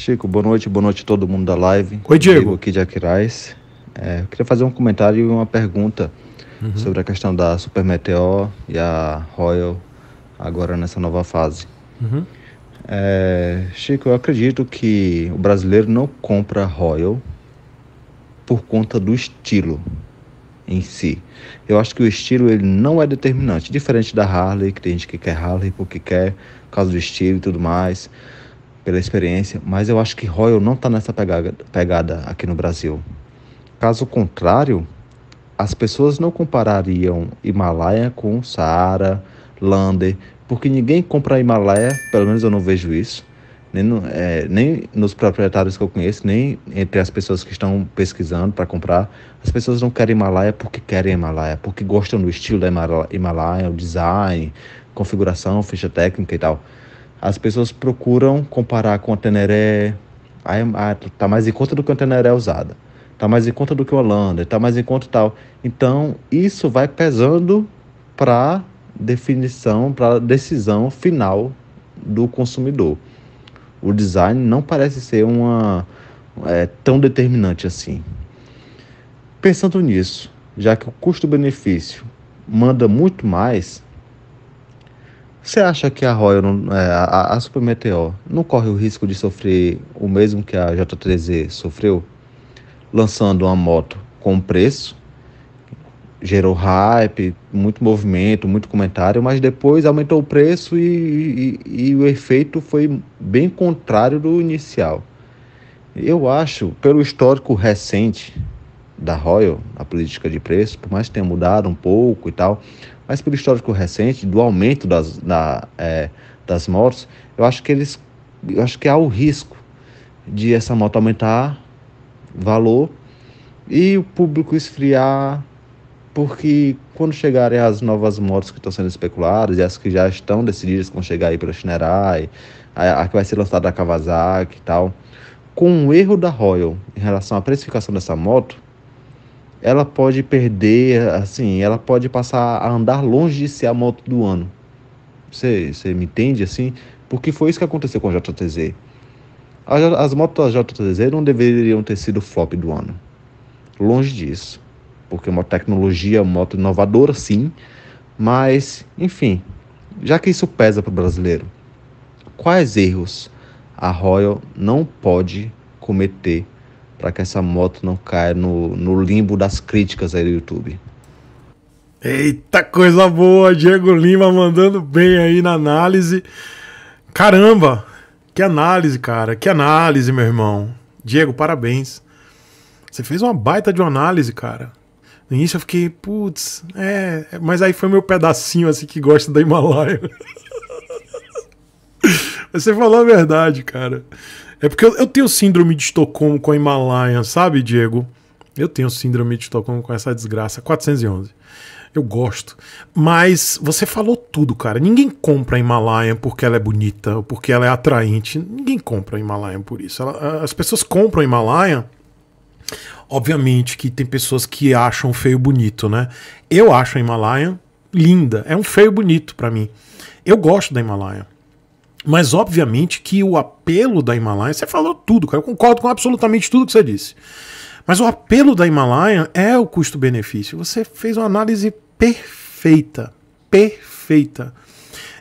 Chico, boa noite, boa noite a todo mundo da live. Oi, Diego. aqui de Aquiraz. É, eu queria fazer um comentário e uma pergunta uhum. sobre a questão da Super Meteor e a Royal agora nessa nova fase. Uhum. É, Chico, eu acredito que o brasileiro não compra Royal por conta do estilo em si. Eu acho que o estilo ele não é determinante, diferente da Harley, que tem gente que quer Harley porque quer, por causa do estilo e tudo mais pela experiência, mas eu acho que Royal não está nessa pegada, aqui no Brasil. Caso contrário, as pessoas não comparariam Himalaia com Saara, Lander, porque ninguém compra Himalaia, pelo menos eu não vejo isso, nem, no, é, nem nos proprietários que eu conheço, nem entre as pessoas que estão pesquisando para comprar. As pessoas não querem Himalaia porque querem Himalaia, porque gostam do estilo da Himalaia, o design, configuração, ficha técnica e tal as pessoas procuram comparar com a Teneré. Está ah, tá mais em conta do que a Teneré usada. Tá mais em conta do que a Holanda. Tá mais em conta tal. Então, isso vai pesando para definição, para decisão final do consumidor. O design não parece ser uma é, tão determinante assim. Pensando nisso, já que o custo-benefício manda muito mais, você acha que a Royal, é, a, a Super Meteor, não corre o risco de sofrer o mesmo que a J3Z sofreu? Lançando uma moto com preço, gerou hype, muito movimento, muito comentário, mas depois aumentou o preço e, e, e o efeito foi bem contrário do inicial. Eu acho, pelo histórico recente da Royal, a política de preço, por mais que tenha mudado um pouco e tal, mas pelo histórico recente do aumento das, da, é, das motos, eu acho que eles, eu acho que há o risco de essa moto aumentar valor e o público esfriar, porque quando chegarem as novas motos que estão sendo especuladas e as que já estão decididas que vão chegar aí pela Shinerai, a, a que vai ser lançada da Kawasaki e tal, com o erro da Royal em relação à precificação dessa moto, ela pode perder, assim, ela pode passar a andar longe de ser a moto do ano. Você, você me entende assim? Porque foi isso que aconteceu com a JTZ. As, as motos da JTZ não deveriam ter sido flop do ano. Longe disso. Porque é uma tecnologia, uma moto inovadora, sim. Mas, enfim, já que isso pesa para o brasileiro, quais erros a Royal não pode cometer para que essa moto não caia no, no limbo das críticas aí do YouTube. Eita coisa boa, Diego Lima mandando bem aí na análise. Caramba, que análise, cara, que análise, meu irmão. Diego, parabéns. Você fez uma baita de uma análise, cara. No início eu fiquei, putz, é. é mas aí foi meu pedacinho assim que gosta da Himalaia. Você falou a verdade, cara. É porque eu, eu tenho síndrome de Estocolmo com a Himalaia, sabe, Diego? Eu tenho síndrome de Estocolmo com essa desgraça. 411. Eu gosto. Mas você falou tudo, cara. Ninguém compra a Himalaia porque ela é bonita, ou porque ela é atraente. Ninguém compra a Himalaia por isso. Ela, as pessoas compram a Himalaia. Obviamente que tem pessoas que acham feio bonito, né? Eu acho a Himalaia linda. É um feio bonito para mim. Eu gosto da Himalaia. Mas obviamente que o apelo da Himalaia, você falou tudo, cara, eu concordo com absolutamente tudo que você disse. Mas o apelo da Himalaia é o custo-benefício. Você fez uma análise perfeita, perfeita.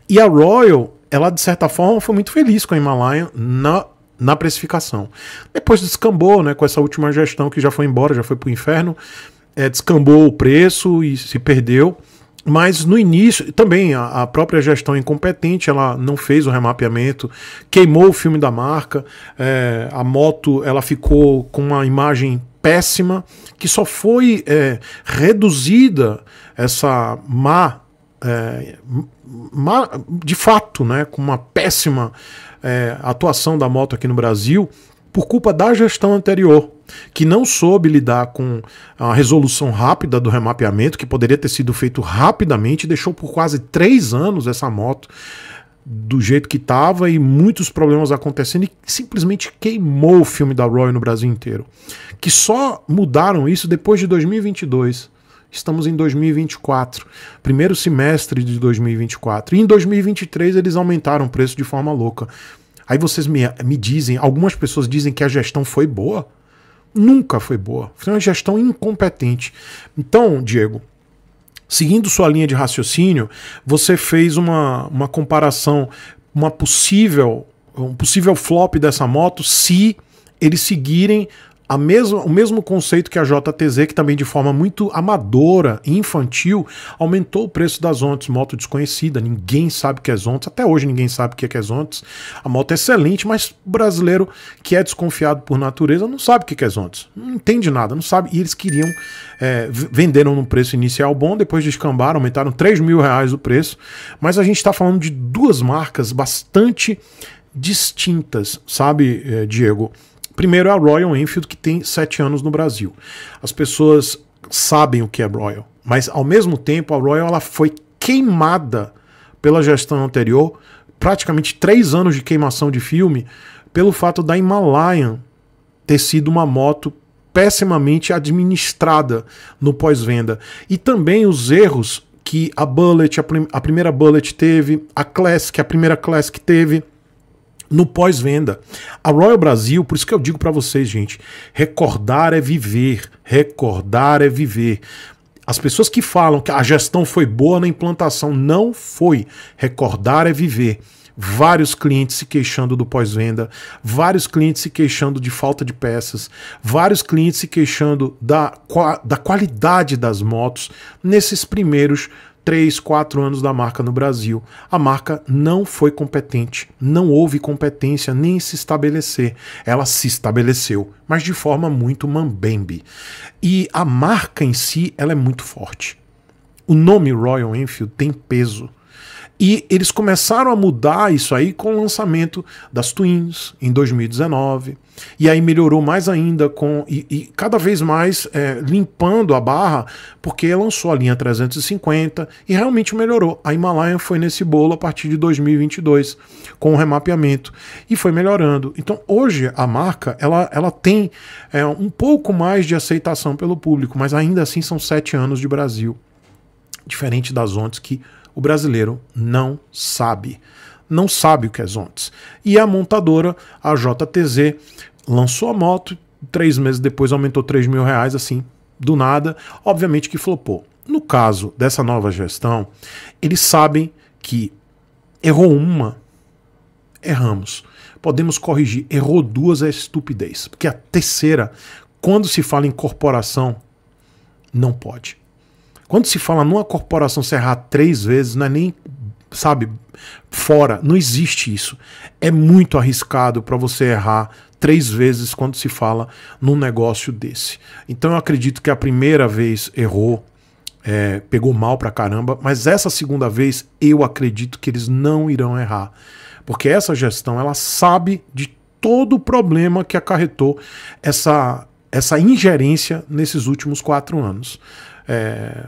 E a Royal, ela de certa forma foi muito feliz com a Himalaia na na precificação. Depois descambou, né, com essa última gestão que já foi embora, já foi para o inferno, é, descambou o preço e se perdeu. Mas no início, também a, a, própria gestão incompetente, ela não fez o remapeamento, queimou o filme da marca, é, a moto ela ficou com uma imagem péssima, que só foi é, reduzida essa má, é, má, de fato, né, com uma péssima atuação da moto aqui no Brasil, por culpa da gestão anterior, que não soube lidar com a resolução rápida do remapeamento, que poderia ter sido feito rapidamente, deixou por quase três anos essa moto do jeito que estava e muitos problemas acontecendo e simplesmente queimou o filme da Roy no Brasil inteiro. Que só mudaram isso depois de 2022. Estamos em 2024, primeiro semestre de 2024. E em 2023 eles aumentaram o preço de forma louca. Aí vocês me, me dizem, algumas pessoas dizem que a gestão foi boa. Nunca foi boa. Foi uma gestão incompetente. Então, Diego, seguindo sua linha de raciocínio, você fez uma, uma comparação, uma possível, um possível flop dessa moto se eles seguirem a mesma, o mesmo conceito que a JTZ, que também de forma muito amadora e infantil, aumentou o preço das Ontes, moto desconhecida. Ninguém sabe o que é Ontes, até hoje ninguém sabe o que é, é Ontes. A moto é excelente, mas o brasileiro que é desconfiado por natureza não sabe o que é, é Ontes. Não entende nada, não sabe. E eles queriam, é, venderam num preço inicial bom, depois descambaram, aumentaram 3 mil reais o preço. Mas a gente está falando de duas marcas bastante distintas, sabe, é, Diego? Primeiro é a Royal Enfield, que tem sete anos no Brasil. As pessoas sabem o que é Royal, mas ao mesmo tempo a Royal ela foi queimada pela gestão anterior, praticamente três anos de queimação de filme, pelo fato da Himalayan ter sido uma moto pessimamente administrada no pós-venda. E também os erros que a Bullet, a, prim a primeira Bullet teve, a Classic, a primeira Classic teve no pós-venda. A Royal Brasil, por isso que eu digo para vocês, gente, recordar é viver, recordar é viver. As pessoas que falam que a gestão foi boa na implantação, não foi. Recordar é viver. Vários clientes se queixando do pós-venda, vários clientes se queixando de falta de peças, vários clientes se queixando da, da qualidade das motos nesses primeiros 3, 4 anos da marca no Brasil. A marca não foi competente, não houve competência nem se estabelecer. Ela se estabeleceu, mas de forma muito mambembe. E a marca em si, ela é muito forte. O nome Royal Enfield tem peso. E eles começaram a mudar isso aí com o lançamento das Twins em 2019. E aí melhorou mais ainda com e, e cada vez mais é, limpando a barra, porque lançou a linha 350 e realmente melhorou. A Himalaia foi nesse bolo a partir de 2022 com o remapeamento e foi melhorando. Então hoje a marca ela, ela tem é, um pouco mais de aceitação pelo público, mas ainda assim são sete anos de Brasil, diferente das ontes que o brasileiro não sabe. Não sabe o que é Zontes. E a montadora, a JTZ, lançou a moto, três meses depois aumentou 3 mil reais, assim, do nada. Obviamente que flopou. No caso dessa nova gestão, eles sabem que errou uma, erramos. Podemos corrigir. Errou duas é estupidez. Porque a terceira, quando se fala em corporação, não pode. Quando se fala numa corporação se errar três vezes, não é nem, sabe, fora. Não existe isso. É muito arriscado para você errar três vezes quando se fala num negócio desse. Então eu acredito que a primeira vez errou, é, pegou mal pra caramba, mas essa segunda vez eu acredito que eles não irão errar. Porque essa gestão ela sabe de todo o problema que acarretou essa, essa ingerência nesses últimos quatro anos. É,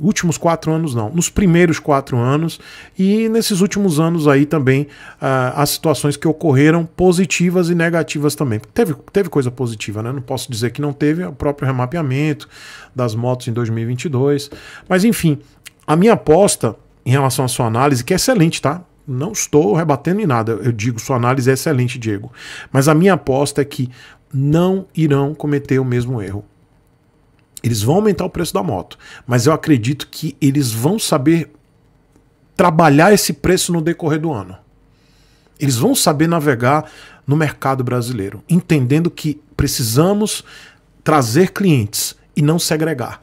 últimos quatro anos não, nos primeiros quatro anos e nesses últimos anos aí também ah, as situações que ocorreram positivas e negativas também. Teve, teve coisa positiva, né? Não posso dizer que não teve é o próprio remapeamento das motos em 2022, mas enfim, a minha aposta em relação à sua análise, que é excelente, tá? Não estou rebatendo em nada, eu digo, sua análise é excelente, Diego. Mas a minha aposta é que não irão cometer o mesmo erro eles vão aumentar o preço da moto, mas eu acredito que eles vão saber trabalhar esse preço no decorrer do ano. Eles vão saber navegar no mercado brasileiro, entendendo que precisamos trazer clientes e não segregar.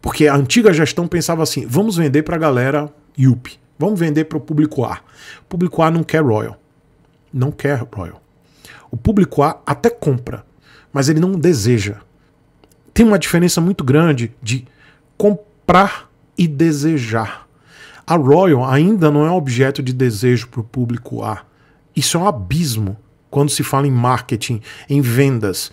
Porque a antiga gestão pensava assim: vamos vender para a galera yup, vamos vender para o público A. O público A não quer Royal. Não quer Royal. O público A até compra, mas ele não deseja. Tem uma diferença muito grande de comprar e desejar. A Royal ainda não é objeto de desejo para o público A. Isso é um abismo quando se fala em marketing, em vendas.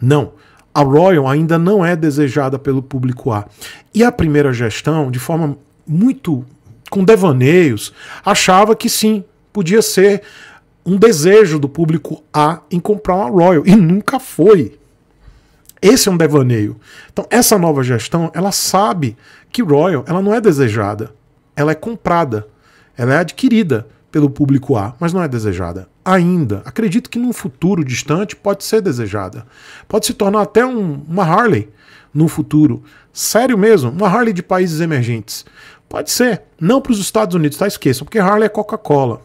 Não. A Royal ainda não é desejada pelo público A. E a primeira gestão, de forma muito com devaneios, achava que sim, podia ser um desejo do público A em comprar uma Royal. E nunca foi. Esse é um devaneio. Então, essa nova gestão, ela sabe que Royal, ela não é desejada, ela é comprada, ela é adquirida pelo público A, mas não é desejada ainda. Acredito que num futuro distante pode ser desejada. Pode se tornar até um, uma Harley no futuro. Sério mesmo, uma Harley de países emergentes. Pode ser. Não para os Estados Unidos, tá? Esqueçam, porque Harley é Coca-Cola.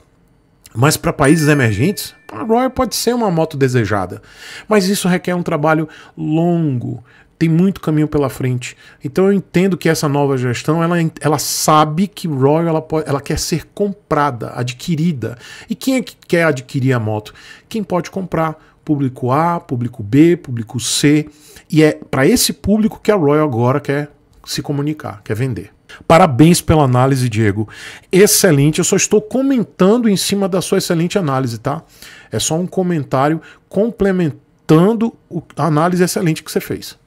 Mas para países emergentes, a Royal pode ser uma moto desejada. Mas isso requer um trabalho longo, tem muito caminho pela frente. Então eu entendo que essa nova gestão, ela, ela sabe que Royal ela, ela quer ser comprada, adquirida. E quem é que quer adquirir a moto? Quem pode comprar? Público A, público B, público C. E é para esse público que a Royal agora quer se comunicar, quer vender. Parabéns pela análise, Diego. Excelente. Eu só estou comentando em cima da sua excelente análise, tá? É só um comentário complementando a análise excelente que você fez.